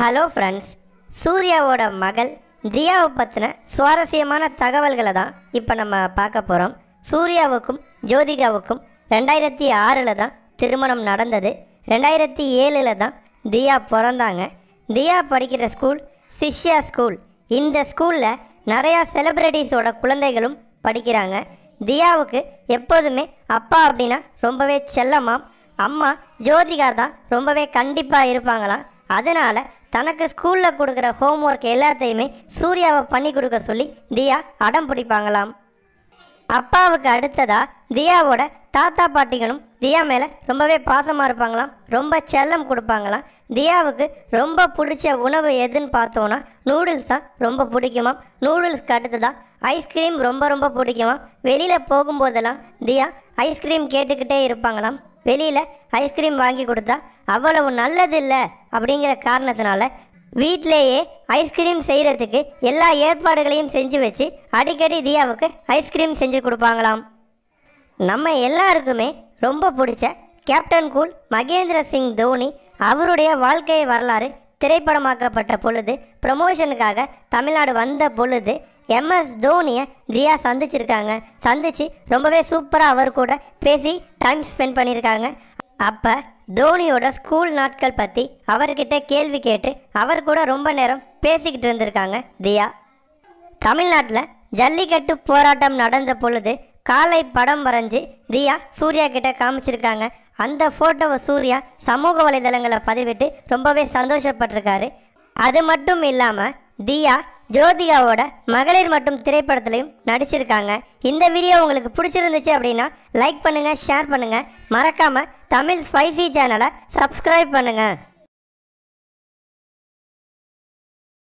hello friends சூர்யாவோட மகள் தியாவை பற்றின சுவாரஸ்யமான தகவல்களை தான் இப்போ நம்ம பார்க்க போகிறோம் சூர்யாவுக்கும் ஜோதிகாவுக்கும் ரெண்டாயிரத்தி ஆறில் தான் திருமணம் நடந்தது ரெண்டாயிரத்தி ஏழில் தான் தியா பிறந்தாங்க தியா படிக்கிற ஸ்கூல் சிஷ்யா ஸ்கூல் இந்த ஸ்கூலில் நிறையா செலிப்ரிட்டிஸோட குழந்தைகளும் படிக்கிறாங்க தியாவுக்கு எப்போதுமே அப்பா அப்படின்னா ரொம்பவே செல்லமாம் அம்மா ஜோதிகா தான் ரொம்பவே கண்டிப்பாக இருப்பாங்களாம் அதனால் தனக்கு ஸ்கூலில் கொடுக்குற ஹோம் ஒர்க் எல்லாத்தையுமே சூர்யாவை பண்ணி கொடுக்க சொல்லி தியா அடம் பிடிப்பாங்களாம் அப்பாவுக்கு அடுத்ததா தியாவோட தாத்தா பாட்டிகளும் தியா மேலே ரொம்பவே பாசமாக இருப்பாங்களாம் ரொம்ப செல்லம் கொடுப்பாங்களாம் தியாவுக்கு ரொம்ப பிடிச்ச உணவு எதுன்னு பார்த்தோன்னா நூடுல்ஸ் தான் ரொம்ப பிடிக்குமாம் நூடுல்ஸ்க்கு அடுத்ததா ஐஸ்கிரீம் ரொம்ப ரொம்ப பிடிக்குமாம் வெளியில் போகும்போதெல்லாம் தியா ஐஸ்கிரீம் கேட்டுக்கிட்டே இருப்பாங்களாம் வெளியில் ஐஸ்கிரீம் வாங்கி கொடுத்தா அவ்வளவு நல்லதில்லை அப்படிங்கிற காரணத்தினால வீட்டிலேயே ஐஸ்கிரீம் செய்கிறதுக்கு எல்லா ஏற்பாடுகளையும் செஞ்சு வச்சு அடிக்கடி தியாவுக்கு ஐஸ்கிரீம் செஞ்சு கொடுப்பாங்களாம் நம்ம எல்லாருக்குமே ரொம்ப பிடிச்ச கேப்டன் கூல் மகேந்திர சிங் தோனி அவருடைய வாழ்க்கை வரலாறு திரைப்படமாக்கப்பட்ட பொழுது ப்ரமோஷனுக்காக தமிழ்நாடு வந்த பொழுது எம்எஸ் தோனியை தியா சந்திச்சிருக்காங்க சந்தித்து ரொம்பவே சூப்பராக அவர் கூட பேசி டைம் ஸ்பெண்ட் பண்ணியிருக்காங்க அப்போ தோனியோட ஸ்கூல் நாட்கள் பற்றி அவர்கிட்ட கேள்வி கேட்டு அவர் கூட ரொம்ப நேரம் பேசிக்கிட்டு இருந்திருக்காங்க தியா தமிழ்நாட்டில் ஜல்லிக்கட்டு போராட்டம் நடந்த பொழுது காலை படம் வரைஞ்சி தியா சூர்யா கிட்ட காமிச்சிருக்காங்க அந்த ஃபோட்டோவை சூர்யா சமூக வலைதளங்களை பதிவிட்டு ரொம்பவே சந்தோஷப்பட்டிருக்காரு அது மட்டும் இல்லாமல் தியா ஜோதிகாவோட மகளிர் மற்றும் திரைப்படத்திலையும் நடிச்சிருக்காங்க இந்த வீடியோ உங்களுக்கு பிடிச்சிருந்துச்சு அப்படின்னா லைக் பண்ணுங்கள் ஷேர் பண்ணுங்கள் மறக்காமல் தமிழ் ஸ்பைசி சேனலை சப்ஸ்கிரைப் பண்ணுங்கள்